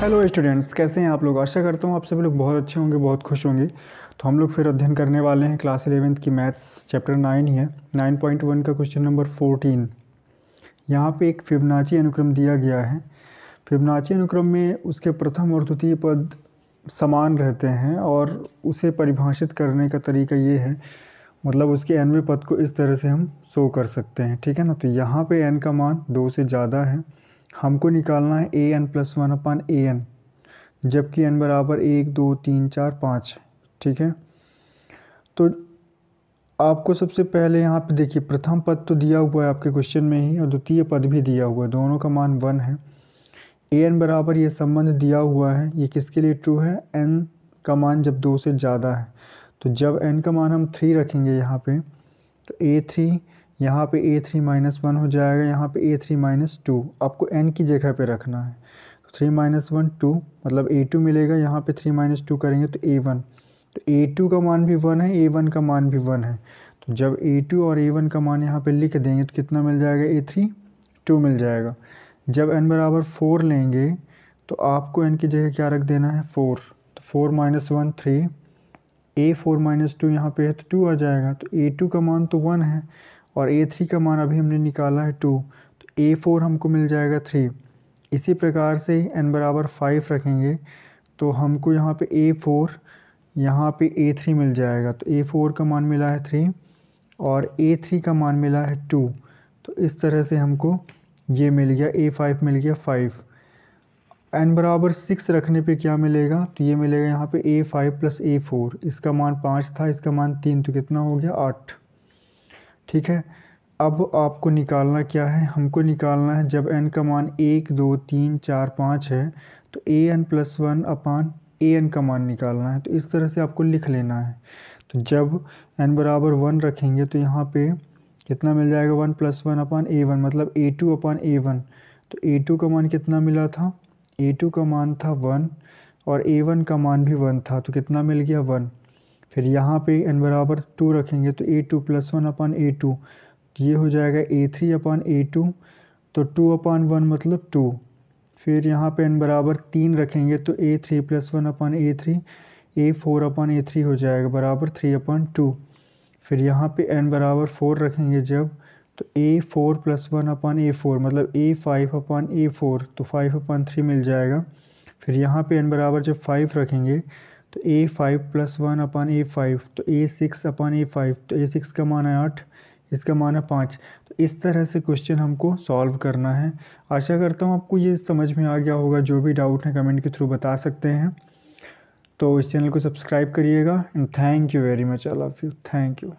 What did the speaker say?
hello students कैसे हैं आप लोग आशा करता हूँ आप सभी लोग बहुत अच्छे होंगे बहुत खुश होंगे तो हम लोग फिर अध्ययन करने वाले हैं क्लास इलेवेंथ की मैथ्स चैप्टर नाइन ही है नाइन पॉइंट वन का क्वेश्चन नंबर फोर्टीन यहाँ पे एक फिबनाची अनुक्रम दिया गया है फिबनाची अनुक्रम में उसके प्रथम और द्वितीय पद समान रहते हैं और उसे परिभाषित करने का तरीका ये है मतलब उसके एन पद को इस तरह से हम शो कर सकते हैं ठीक है ना तो यहाँ पर एन का मान दो से ज़्यादा है हमको निकालना है A N plus one upon A N जबकि एन बराबर एक दो तीन चार पाँच ठीक है तो आपको सबसे पहले यहाँ पे देखिए प्रथम पद तो दिया हुआ है आपके क्वेश्चन में ही और द्वितीय पद भी दिया हुआ है दोनों का मान वन है ए एन बराबर ये संबंध दिया हुआ है ये किसके लिए ट्रू है एन का मान जब दो से ज़्यादा है तो जब एन का मान हम थ्री रखेंगे यहाँ पे तो ए थ्री यहाँ पे ए थ्री माइनस वन हो जाएगा यहाँ पे ए थ्री माइनस टू आपको एन की जगह पे रखना है थ्री माइनस वन टू मतलब ए टू मिलेगा यहाँ पे थ्री माइनस टू करेंगे तो ए वन तो ए टू का मान भी वन है ए वन का मान भी वन है तो जब ए टू और ए वन का मान यहाँ पे लिख देंगे तो कितना मिल जाएगा ए थ्री टू मिल जाएगा जब एन बराबर फोर लेंगे तो आपको एन की जगह क्या रख देना है फोर तो four minus one three a four minus two यहाँ पे है तो टू आ जाएगा तो ए टू का मान तो वन है और ए थ्री का मान अभी हमने निकाला है टू तो ए फोर हमको मिल जाएगा थ्री इसी प्रकार से एन बराबर फाइव रखेंगे तो हमको यहाँ पे ए फोर यहाँ पे ए थ्री मिल जाएगा तो ए फोर का मान मिला है थ्री और ए थ्री का मान मिला है टू तो इस तरह से हमको ये मिल गया ए फाइव मिल गया फाइव एन बराबर सिक्स रखने पे क्या मिलेगा तो ये मिलेगा यहाँ पे a five plus a four इसका मान पाँच था इसका मान तीन तो कितना हो गया आठ ठीक है अब आपको निकालना क्या है हमको निकालना है जब एन का मान एक दो तीन चार पाँच है तो a N plus one upon A n का मान निकालना है तो इस तरह से आपको लिख लेना है तो जब एन बराबर वन रखेंगे तो यहाँ पे कितना मिल जाएगा one plus one upon a one मतलब a two upon a one तो ए टू का मान कितना मिला था ए टू का मान था वन और ए वन का मान भी वन था तो कितना मिल गया वन फिर यहाँ पे एन बराबर टू रखेंगे तो a two plus one upon a two ये हो जाएगा a three upon a two तो टू अपान वन मतलब टू फिर यहाँ पे एन बराबर तीन रखेंगे तो a three plus one upon a three a four upon a three हो जाएगा बराबर थ्री अपान टू फिर यहाँ पे एन बराबर फोर रखेंगे जब तो a four plus one upon a four मतलब a five upon a four तो फाइव अपान थ्री मिल जाएगा फिर यहाँ पे एन बराबर जब फाइव रखेंगे तो a five plus one upon a five तो a six upon a five तो ए सिक्स का मान है आठ इसका मान है पाँच तो इस तरह से क्वेश्चन हमको सॉल्व करना है आशा करता हूँ आपको ये समझ में आ गया होगा जो भी डाउट है कमेंट के थ्रू बता सकते हैं तो इस चैनल को सब्सक्राइब करिएगा and thank you very much I love you thank you